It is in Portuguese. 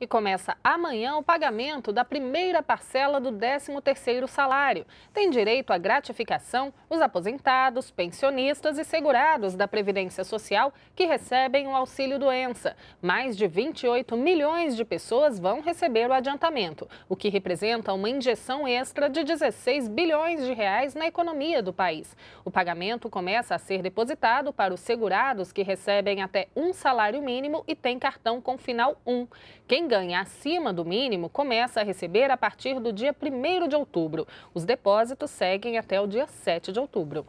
e começa amanhã o pagamento da primeira parcela do 13º salário. Tem direito à gratificação os aposentados, pensionistas e segurados da Previdência Social que recebem o auxílio doença. Mais de 28 milhões de pessoas vão receber o adiantamento, o que representa uma injeção extra de 16 bilhões de reais na economia do país. O pagamento começa a ser depositado para os segurados que recebem até um salário mínimo e tem cartão com final 1. Quem ganha acima do mínimo começa a receber a partir do dia 1 de outubro. Os depósitos seguem até o dia 7 de outubro.